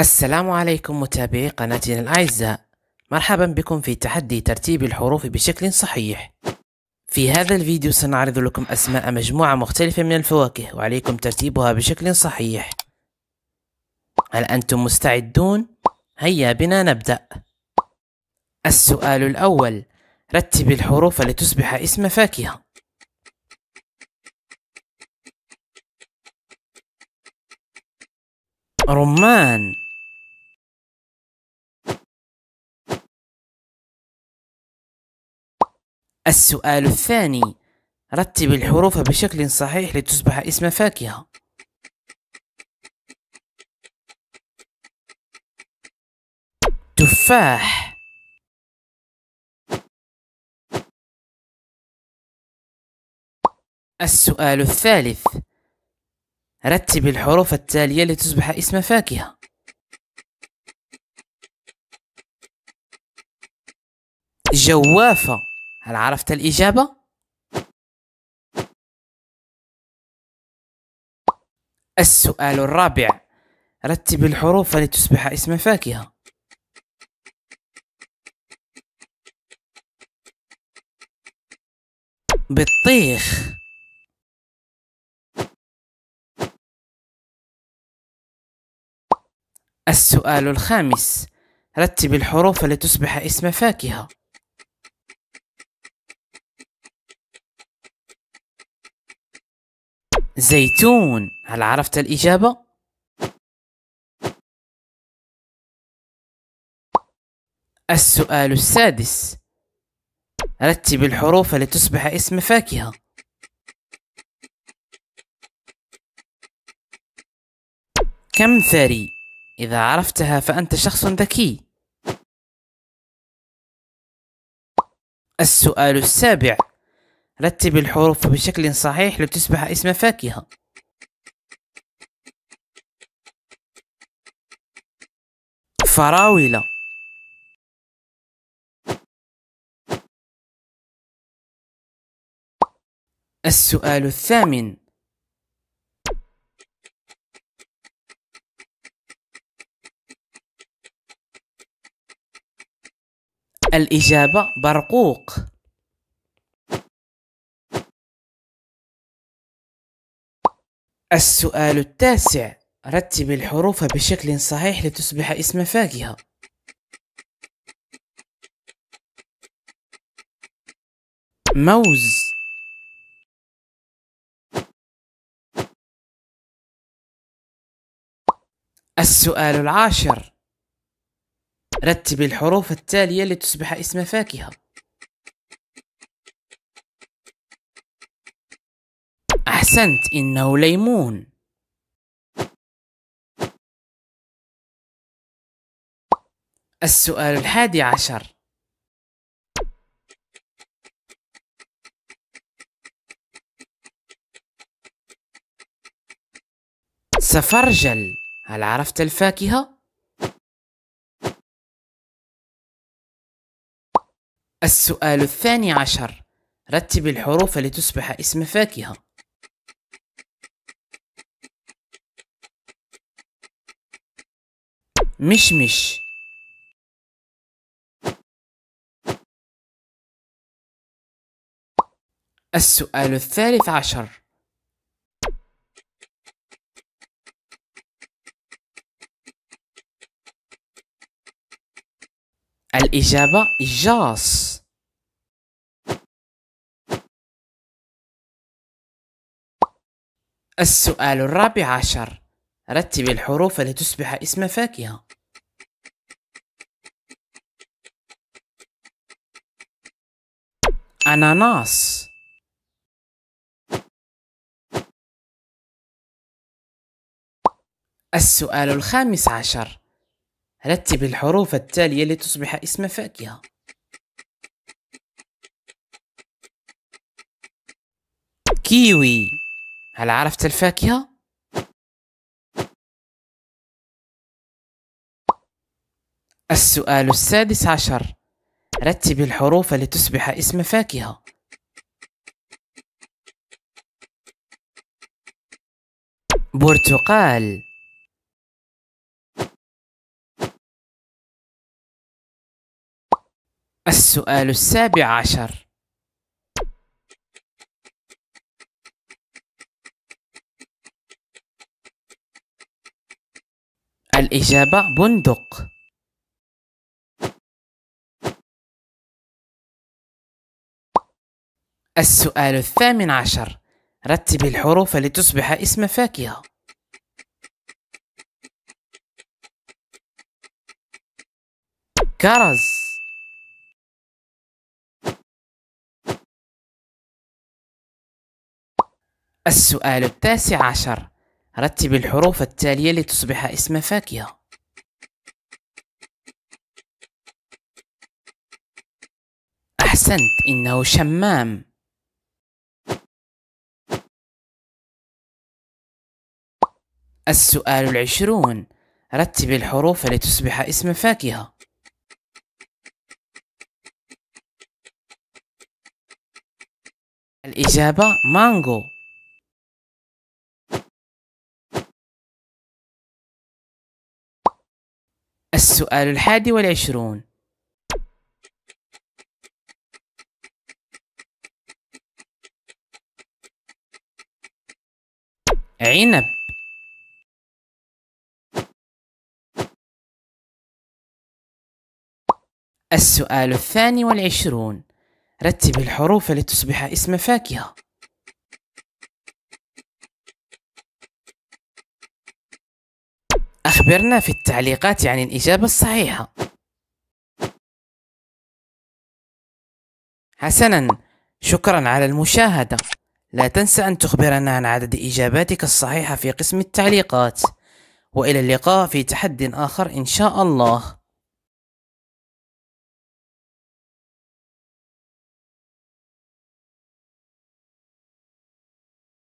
السلام عليكم متابعي قناتنا الأعزاء مرحبا بكم في تحدي ترتيب الحروف بشكل صحيح في هذا الفيديو سنعرض لكم أسماء مجموعة مختلفة من الفواكه وعليكم ترتيبها بشكل صحيح هل أنتم مستعدون؟ هيا بنا نبدأ السؤال الأول رتب الحروف لتصبح اسم فاكهة رمان السؤال الثاني رتب الحروف بشكل صحيح لتصبح اسم فاكهة تفاح السؤال الثالث رتب الحروف التالية لتصبح اسم فاكهة جوافة هل عرفت الإجابة؟ السؤال الرابع رتب الحروف لتصبح اسم فاكهة بطيخ السؤال الخامس رتب الحروف لتصبح اسم فاكهة زيتون هل عرفت الإجابة؟ السؤال السادس رتب الحروف لتصبح اسم فاكهة كم ثري إذا عرفتها فأنت شخص ذكي السؤال السابع رتب الحروف بشكل صحيح لتصبح اسم فاكهة فراولة السؤال الثامن الإجابة برقوق السؤال التاسع رتب الحروف بشكل صحيح لتصبح اسم فاكهة موز السؤال العاشر رتب الحروف التالية لتصبح اسم فاكهة أحسنت إنه ليمون السؤال الحادي عشر سفرجل هل عرفت الفاكهة؟ السؤال الثاني عشر رتب الحروف لتصبح اسم فاكهه مشمش السؤال الثالث عشر الإجابة جاس السؤال الرابع عشر رتب الحروف لتصبح اسم فاكهة أناناس السؤال الخامس عشر رتب الحروف التالية لتصبح اسم فاكهة كيوي هل عرفت الفاكهة؟ السؤال السادس عشر رتب الحروف لتصبح اسم فاكهة برتقال السؤال السابع عشر الإجابة بندق السؤال الثامن عشر رتب الحروف لتصبح اسم فاكهة كرز السؤال التاسع عشر رتب الحروف التالية لتصبح اسم فاكهة أحسنت إنه شمام السؤال العشرون رتب الحروف لتصبح اسم فاكهة الإجابة مانجو السؤال الحادي والعشرون عنب السؤال الثاني والعشرون رتب الحروف لتصبح اسم فاكهة أخبرنا في التعليقات عن الإجابة الصحيحة حسنا شكرا على المشاهدة لا تنسى أن تخبرنا عن عدد إجاباتك الصحيحة في قسم التعليقات وإلى اللقاء في تحدي آخر إن شاء الله